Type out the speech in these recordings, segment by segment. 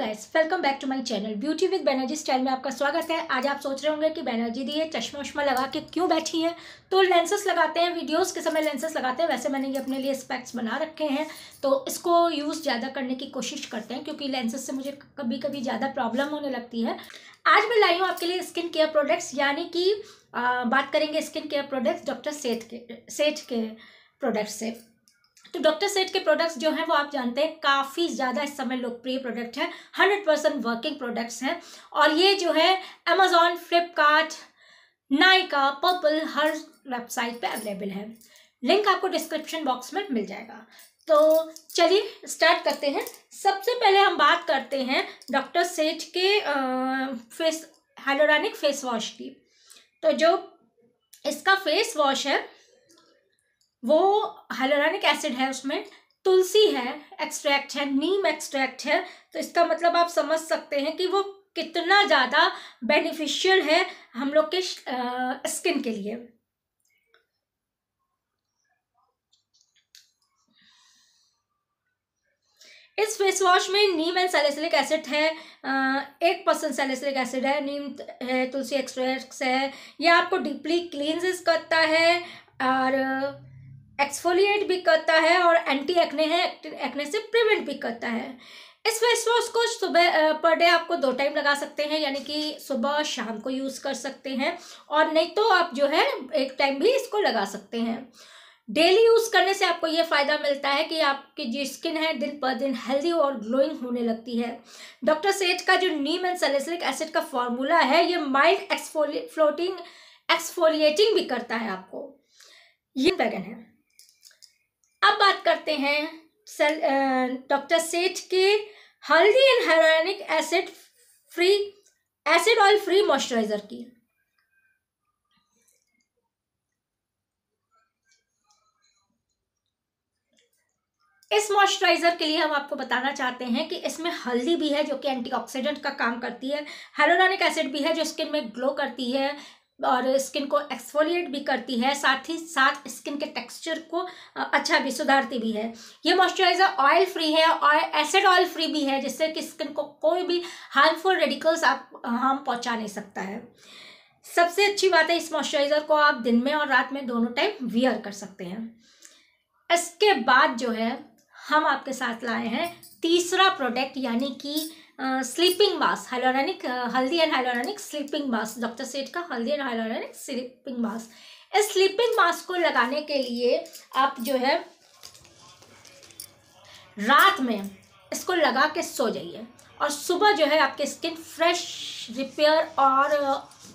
guys welcome back to my channel beauty with Banerjee style में आपका स्वागत है आज आप सोच रहे होंगे कि बैनर्जी दी है चश्मा उश्मा लगा के क्यों बैठी है तो लेंसेस लगाते हैं वीडियोस के समय लेंसेस लगाते हैं वैसे मैंने ये अपने लिए स्पेक्स बना रखे हैं तो इसको यूज़ ज़्यादा करने की कोशिश करते हैं क्योंकि लेंसेज से मुझे कभी कभी ज़्यादा प्रॉब्लम होने लगती है आज मैं लाई हूँ आपके लिए स्किन केयर प्रोडक्ट्स यानी कि बात करेंगे skin care products doctor Sheth के सेठ के प्रोडक्ट्स से तो डॉक्टर सेट के प्रोडक्ट्स जो हैं वो आप जानते हैं काफ़ी ज़्यादा इस समय लोकप्रिय प्रोडक्ट हैं हंड्रेड परसेंट वर्किंग प्रोडक्ट्स हैं और ये जो है अमेजोन फ्लिपकार्ट नाइका पर्पल हर वेबसाइट पे अवेलेबल है लिंक आपको डिस्क्रिप्शन बॉक्स में मिल जाएगा तो चलिए स्टार्ट करते हैं सबसे पहले हम बात करते हैं डॉक्टर सेठ के आ, फेस हाइलोरानिक फेस वॉश की तो जो इसका फेस वॉश है वो हाइलोरानिक एसिड है उसमें तुलसी है एक्सट्रैक्ट है नीम एक्सट्रैक्ट है तो इसका मतलब आप समझ सकते हैं कि वो कितना ज़्यादा बेनिफिशियल है हम लोग के स्किन के लिए इस फेस वॉश में नीम एंड सैलिसिलिक एसिड है एक परसेंट सैलिसिलिक एसिड है नीम है तुलसी एक्सट्रैक्ट है यह आपको डीपली क्लींजेस करता है और एक्सफोलिएट भी करता है और एंटी एक्ने है एक्ने से प्रिवेंट भी करता है इस फेस वॉश को सुबह पर डे आपको दो टाइम लगा सकते हैं यानी कि सुबह और शाम को यूज़ कर सकते हैं और नहीं तो आप जो है एक टाइम भी इसको लगा सकते हैं डेली यूज़ करने से आपको ये फ़ायदा मिलता है कि आपकी जो स्किन है दिन पर दिन हेल्दी और ग्लोइंग होने लगती है डॉक्टर सेठ का जो नीम एंड सलेसरिक एसिड का फॉर्मूला है ये माइल्ड एक्सफोली फ्लोटिंग एक्सफोलिएटिंग भी करता है आपको ये वैगन है करते हैं डॉक्टर सेठ के haldi and hyaluronic acid free acid oil free moisturiser की इस मॉइस्चराइज़र के लिए हम आपको बताना चाहते हैं कि इसमें हल्दी भी है जो कि एंटीऑक्सीडेंट का काम करती है हेलोरॉनिक एसिड भी है जो स्किन में ग्लो करती है और स्किन को एक्सफोलिएट भी करती है साथ ही साथ स्किन के टेक्सचर को अच्छा भी सुधारती भी है ये मॉइस्चराइज़र ऑयल फ्री है और एसिड ऑयल फ्री भी है जिससे कि स्किन को कोई भी हार्मफुल रेडिकल्स आप हार्म पहुंचा नहीं सकता है सबसे अच्छी बात है इस मॉइस्चराइज़र को आप दिन में और रात में दोनों टाइम वियर कर सकते हैं इसके बाद जो है हम आपके साथ लाए हैं तीसरा प्रोडक्ट यानी कि sleeping mask hyaluronic haldi and hyaluronic sleeping mask doctor Sheth का haldi and hyaluronic sleeping mask इस स्लीपिंग मास्क को लगाने के लिए आप जो है रात में इसको लगा के सो जाइए और सुबह जो है आपकी स्किन फ्रेश रिपेयर और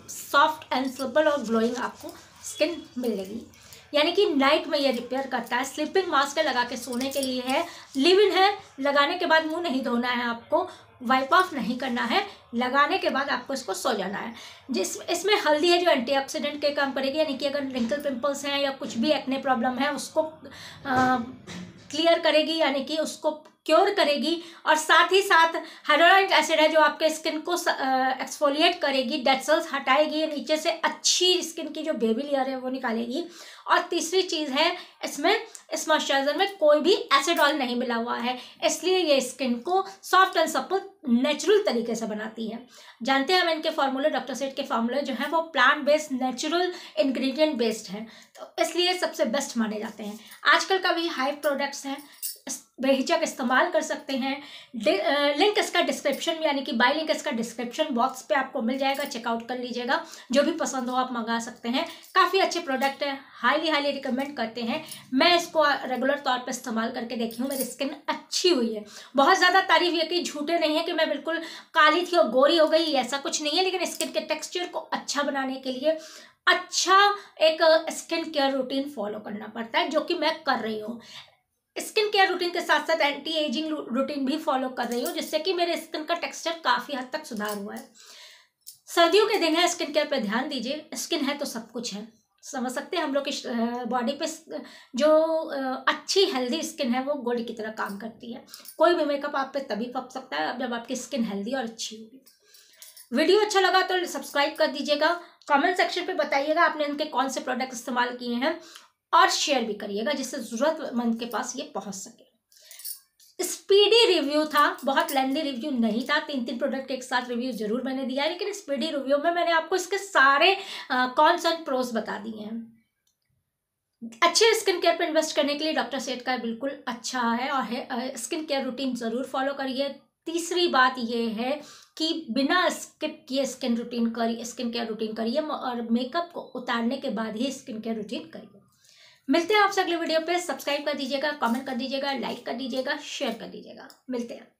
सॉफ्ट एंड सिंपल और ग्लोइंग आपको स्किन मिलेगी यानी कि नाइट में ये रिपेयर करता है स्लीपिंग मास्क लगा के सोने के लिए है लिव इन है लगाने के बाद मुंह नहीं धोना है आपको वाइप ऑफ नहीं करना है लगाने के बाद आपको इसको सो जाना है जिस इसमें हल्दी है जो एंटीऑक्सीडेंट के काम करेगी यानी कि अगर रिंकल पिंपल्स हैं या कुछ भी एक्ने प्रॉब्लम है उसको आ, क्लियर करेगी यानी कि उसको क्योर करेगी और साथ ही साथ हाइड्रोलाइट एसिड है जो आपके स्किन को एक्सफोलिएट करेगी डेड सेल्स हटाएगी नीचे से अच्छी स्किन की जो बेबी लेयर है वो निकालेगी और तीसरी चीज़ है इसमें इस मॉइस्चराइज़र में कोई भी एसिड ऑयल नहीं मिला हुआ है इसलिए ये स्किन को सॉफ्ट एंड सपल नेचुरल तरीके से बनाती है जानते हैं हम इनके फार्मूले डॉक्टर सेट के फार्मूले जो हैं वो plant based natural ingredient based हैं तो इसलिए सबसे बेस्ट माने जाते हैं आजकल का भी हाई प्रोडक्ट्स हैं बेहिचक इस्तेमाल कर सकते हैं लिंक इसका डिस्क्रिप्शन यानी कि बाई लिंक इसका डिस्क्रिप्शन बॉक्स पे आपको मिल जाएगा चेकआउट कर लीजिएगा जो भी पसंद हो आप मंगा सकते हैं काफ़ी अच्छे प्रोडक्ट है हाईली हाईली रिकमेंड करते हैं मैं इसको रेगुलर तौर पर इस्तेमाल करके देखी हूँ मेरी स्किन अच्छी हुई है बहुत ज़्यादा तारीफ ये कि झूठे नहीं है कि मैं बिल्कुल काली थी और गोरी हो गई ऐसा कुछ नहीं है लेकिन स्किन के टेक्स्चर को अच्छा बनाने के लिए अच्छा एक स्किन केयर रूटीन फॉलो करना पड़ता है जो कि मैं कर रही हूँ स्किन केयर रूटीन के साथ साथ एंटी एजिंग रूटीन भी फॉलो कर रही हूँ जिससे कि मेरे स्किन का टेक्सचर काफ़ी हद तक सुधार हुआ है सर्दियों के दिन है स्किन केयर पर ध्यान दीजिए स्किन है तो सब कुछ है समझ सकते हैं हम लोग की बॉडी पे जो अच्छी हेल्दी स्किन है वो गोल्ड की तरह काम करती है कोई भी मेकअप आप पे तभी पप सकता है जब आपकी स्किन हेल्दी और अच्छी होगी वीडियो अच्छा लगा तो सब्सक्राइब कर दीजिएगा कमेंट सेक्शन पे बताइएगा आपने इनके कौन से प्रोडक्ट इस्तेमाल किए हैं और शेयर भी करिएगा जिससे ज़रूरतमंद के पास ये पहुंच सके स्पीडी रिव्यू था बहुत लेंदी रिव्यू नहीं था तीन तीन प्रोडक्ट एक साथ रिव्यू जरूर मैंने दिया है लेकिन स्पीडी रिव्यू में मैंने आपको इसके सारे कॉन्स एंड प्रोज बता दिए हैं अच्छे स्किन केयर पर इन्वेस्ट करने के लिए डॉक्टर सेठ का बिल्कुल अच्छा है और है स्किन केयर रूटीन ज़रूर फॉलो करिए तीसरी बात ये है कि बिना स्किप किए स्किन रूटीन करिए स्किन केयर रूटीन करिए और मेकअप को उतारने के बाद ही स्किन केयर रूटीन करिए मिलते हैं आपसे अगले वीडियो पे सब्सक्राइब कर दीजिएगा कमेंट कर दीजिएगा लाइक कर दीजिएगा शेयर कर दीजिएगा मिलते हैं